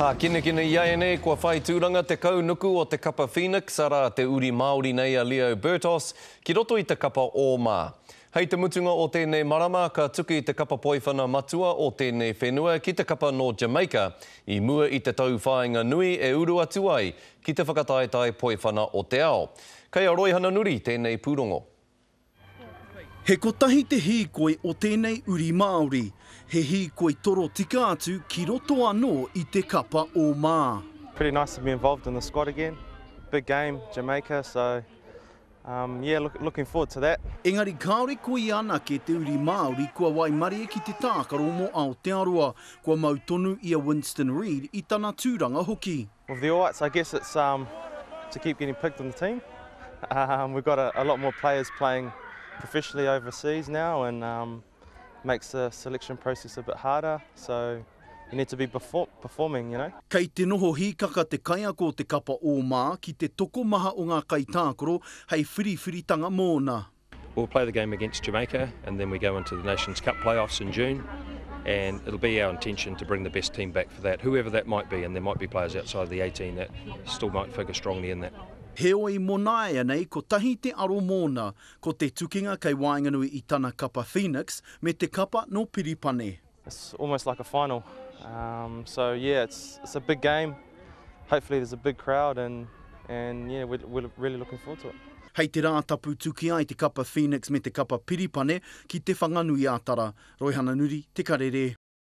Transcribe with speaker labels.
Speaker 1: Ha, kine kine i e nei, kua whai tūranga te kaunuku o te kapa Phoenix, ara te uri Māori nei a Leo Bertos, ki roto i te kapa o mā. Hei te mutunga o tēnei marama, ka tuki i te kapa poifana matua o tēnei whenua ki te kapa no Jamaica, i mua i te tau whāinga nui e uru atu ai ki te whakataetai poifana o te ao. Kei a Roi Hananuri, tēnei pūrongo. He kotahi te hīkoi
Speaker 2: o tēnei uri Māori, he hīkoi toro tika atu ki roto anō i te
Speaker 3: kapa o mā. Pretty nice to be involved in the squad again. Big game, Jamaica, so
Speaker 2: um, yeah, look, looking forward to that. Engari kāore i ana ke te uri Māori kua wai marie ki te tākaro mo Aotearoa, kua mautonu ia Winston Reid i tana tūranga hoki. With the Oats, I guess it's um, to keep getting picked on the team.
Speaker 3: Um, we've got a, a lot more players playing professionally overseas now and um, makes the selection process a bit harder. So you need to be perform performing,
Speaker 2: you know. Kei te noho hikaka te kaiako te kapa o mā ki te tokomaha o ngā kaitākoro hei whiriwhiritanga mōna.
Speaker 4: We'll play the game against Jamaica and then we go into the Nations Cup playoffs in June and it'll be our intention to bring the best team back for that, whoever that might be, and there might be players outside the 18 that still might figure strongly in that. He o i monai
Speaker 2: e anei ko tahi te aro mōna ko te tukinga kai Wāinganui i tana kapa Phoenix me te kapa no Piripane. It's
Speaker 3: almost like a final. Um, so yeah, it's, it's a big game. Hopefully there's a big crowd and, and yeah, we're, we're really looking forward to it.
Speaker 2: Hei te rā tapu tuki ai te kapa Phoenix me te kapa Piripane ki te whanganui ātara. Roihana Nuri, te karere.